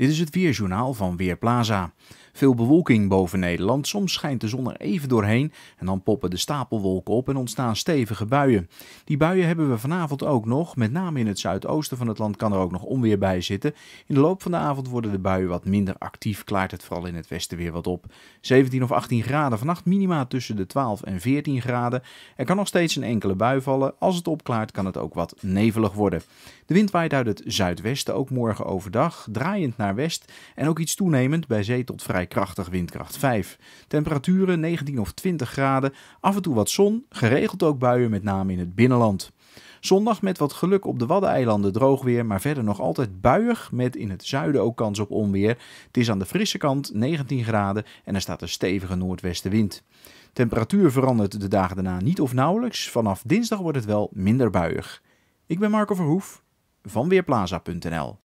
Dit is het weerjournaal van Weerplaza. Veel bewolking boven Nederland, soms schijnt de zon er even doorheen en dan poppen de stapelwolken op en ontstaan stevige buien. Die buien hebben we vanavond ook nog, met name in het zuidoosten van het land kan er ook nog onweer bij zitten. In de loop van de avond worden de buien wat minder actief, klaart het vooral in het westen weer wat op. 17 of 18 graden vannacht, minima tussen de 12 en 14 graden. Er kan nog steeds een enkele bui vallen, als het opklaart kan het ook wat nevelig worden. De wind waait uit het zuidwesten ook morgen overdag, draaiend naar west en ook iets toenemend bij zee tot vrij krachtig windkracht 5. Temperaturen 19 of 20 graden, af en toe wat zon, geregeld ook buien met name in het binnenland. Zondag met wat geluk op de Waddeneilanden droog weer, maar verder nog altijd buiig met in het zuiden ook kans op onweer. Het is aan de frisse kant 19 graden en er staat een stevige noordwestenwind. Temperatuur verandert de dagen daarna niet of nauwelijks. Vanaf dinsdag wordt het wel minder buiig. Ik ben Marco Verhoef van Weerplaza.nl